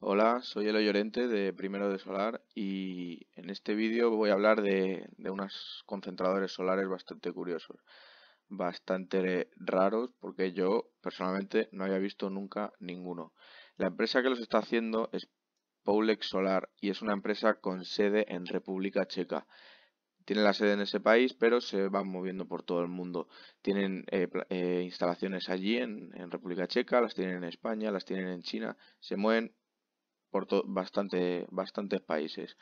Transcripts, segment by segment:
Hola, soy Eloy Llorente de Primero de Solar y en este vídeo voy a hablar de, unos concentradores solares bastante curiosos, bastante raros porque yo personalmente no había visto nunca ninguno. La empresa que los está haciendo es Poulex Solar y es una empresa con sede en República Checa. Tienen la sede en ese país, pero se van moviendo por todo el mundo. Tienen eh, eh, instalaciones allí en República Checa, las tienen en España, las tienen en China. Se mueven por bastante, bastantes países.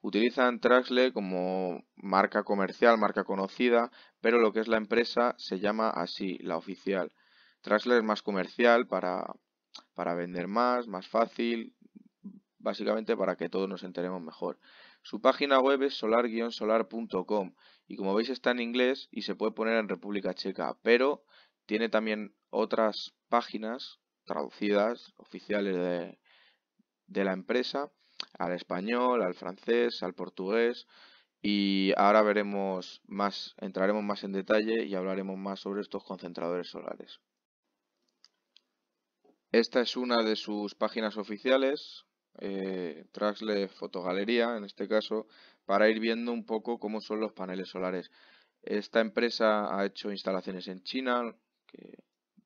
Utilizan trasle como marca comercial, marca conocida, pero lo que es la empresa se llama así, la oficial. Traxle es más comercial para, para vender más, más fácil, básicamente para que todos nos enteremos mejor. Su página web es solar-solar.com y como veis está en inglés y se puede poner en República Checa, pero tiene también otras páginas traducidas, oficiales de, de la empresa al español, al francés, al portugués y ahora veremos más, entraremos más en detalle y hablaremos más sobre estos concentradores solares. Esta es una de sus páginas oficiales, eh, Trasle Fotogalería en este caso, para ir viendo un poco cómo son los paneles solares. Esta empresa ha hecho instalaciones en China, que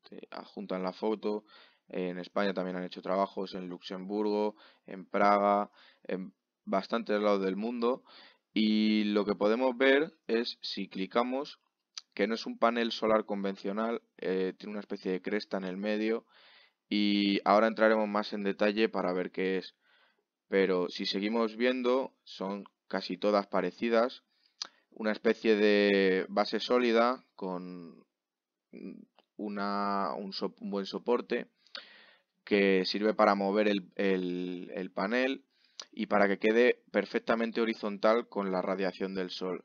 te adjuntan la foto, en España también han hecho trabajos, en Luxemburgo, en Praga, en bastantes lados del mundo. Y lo que podemos ver es si clicamos, que no es un panel solar convencional, eh, tiene una especie de cresta en el medio. Y ahora entraremos más en detalle para ver qué es. Pero si seguimos viendo, son casi todas parecidas. Una especie de base sólida con un buen soporte que sirve para mover el, panel y para que quede perfectamente horizontal con la radiación del sol.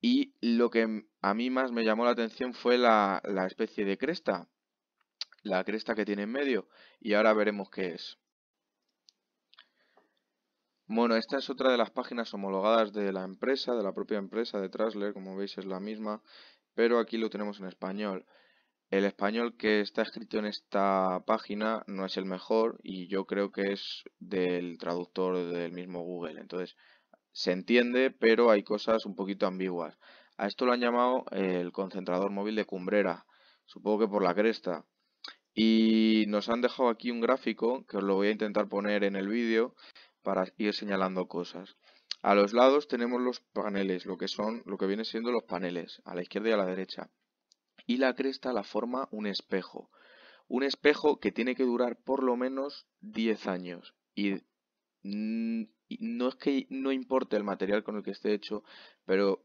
Y lo que a mí más me llamó la atención fue la, la especie de cresta, la cresta que tiene en medio, y ahora veremos qué es. Bueno, esta es otra de las páginas homologadas de la empresa, de la propia empresa de Trasler, como veis es la misma, pero aquí lo tenemos en español. El español que está escrito en esta página no es el mejor y yo creo que es del traductor del mismo Google. Entonces, se entiende, pero hay cosas un poquito ambiguas. A esto lo han llamado el concentrador móvil de cumbrera, supongo que por la cresta. Y nos han dejado aquí un gráfico que os lo voy a intentar poner en el vídeo para ir señalando cosas. A los lados tenemos los paneles, lo que son, lo que viene siendo los paneles, a la izquierda y a la derecha y la cresta la forma un espejo. Un espejo que tiene que durar por lo menos 10 años. Mm, y no es que no importe el material con el que esté hecho, pero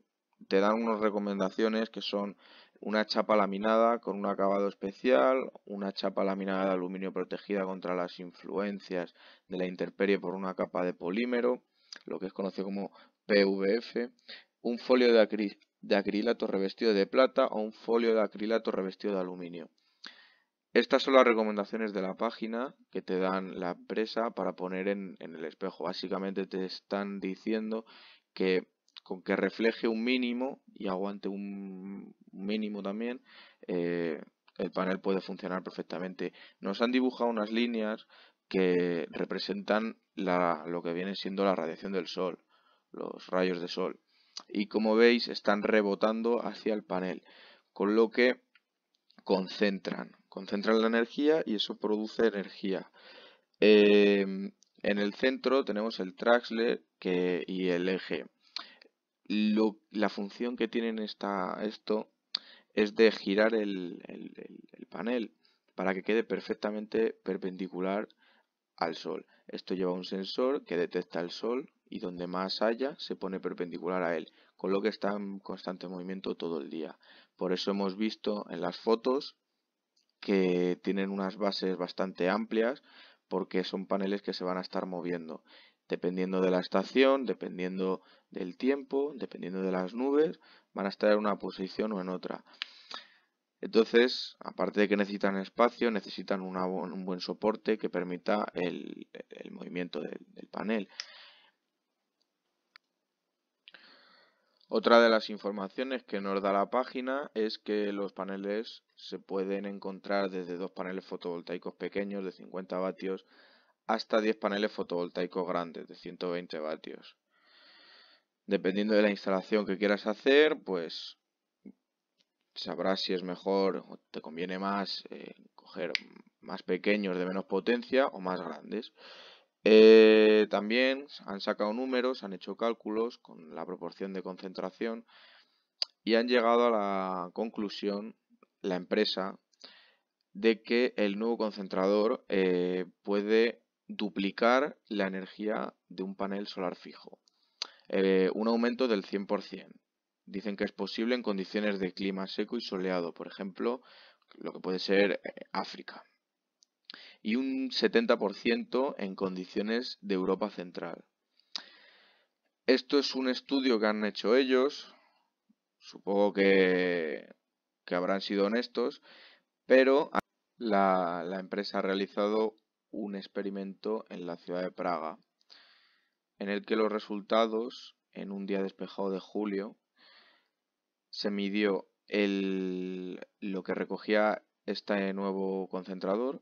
te dan unas recomendaciones que son una chapa laminada con un acabado especial, una chapa laminada de aluminio protegida contra las influencias de la intemperie por una capa de polímero, lo que es conocido como PVF, un folio de, acrilato revestido de plata o un folio de acrilato revestido de aluminio. Estas son las recomendaciones de la página que te dan la empresa para poner en, el espejo. Básicamente te están diciendo que con que refleje un mínimo y aguante un mínimo también, eh, el panel puede funcionar perfectamente. Nos han dibujado unas líneas que representan lo que viene siendo la radiación del sol, los rayos de sol y como veis están rebotando hacia el panel, con lo que concentran, concentran la energía y eso produce energía. Em, en el centro tenemos el Traxler y el eje. la función que tienen esto es de girar el panel para que quede perfectamente perpendicular al sol. Esto lleva un sensor que detecta el sol y donde más haya se pone perpendicular a él, con lo que está en constante movimiento todo el día. Por eso hemos visto en las fotos que tienen unas bases bastante amplias porque son paneles que se van a estar moviendo dependiendo de la estación, dependiendo del tiempo, dependiendo de las nubes, van a estar en una posición o en otra. Entonces, aparte de que necesitan espacio, necesitan un buen soporte que permita el, movimiento del panel. Otra de las informaciones que nos da la página es que los paneles se pueden encontrar desde dos paneles fotovoltaicos pequeños de 50 vatios hasta 10 paneles fotovoltaicos grandes de 120 vatios. Dependiendo de la instalación que quieras hacer, pues sabrás si es mejor o te conviene más eh, coger más pequeños de menos potencia o más grandes. Eh, también han sacado números, han hecho cálculos con la proporción de concentración y han llegado a la conclusión, la empresa, de que el nuevo concentrador eh, puede duplicar la energía de un panel solar fijo. Eh, un aumento del 100%. Dicen que es posible en condiciones de clima seco y soleado, por ejemplo, lo que puede ser África y un 70% en condiciones de Europa Central. Esto es un estudio que han hecho ellos, supongo que, habrán sido honestos, pero la, la empresa ha realizado un experimento en la ciudad de Praga, en el que los resultados, en un día despejado de julio, se midió el, lo que recogía este nuevo concentrador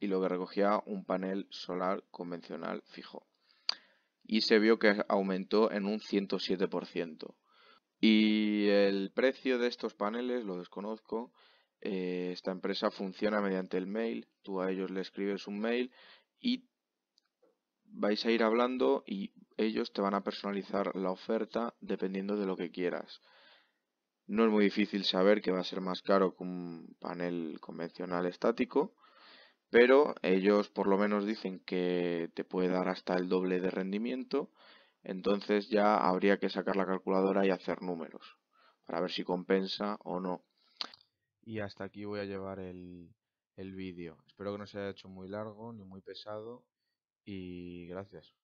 y lo que recogía un panel solar convencional fijo. Y se vio que aumentó en un 107%. Y el precio de estos paneles lo desconozco. Eh, esta empresa funciona mediante el mail. Tú a ellos le escribes un mail y vais a ir hablando y ellos te van a personalizar la oferta dependiendo de lo que quieras. No es muy difícil saber que va a ser más caro que un panel convencional estático pero ellos por lo menos dicen que te puede dar hasta el doble de rendimiento, entonces ya habría que sacar la calculadora y hacer números para ver si compensa o no. Y hasta aquí voy a llevar el, el vídeo. Espero que no se haya hecho muy largo ni muy pesado y gracias.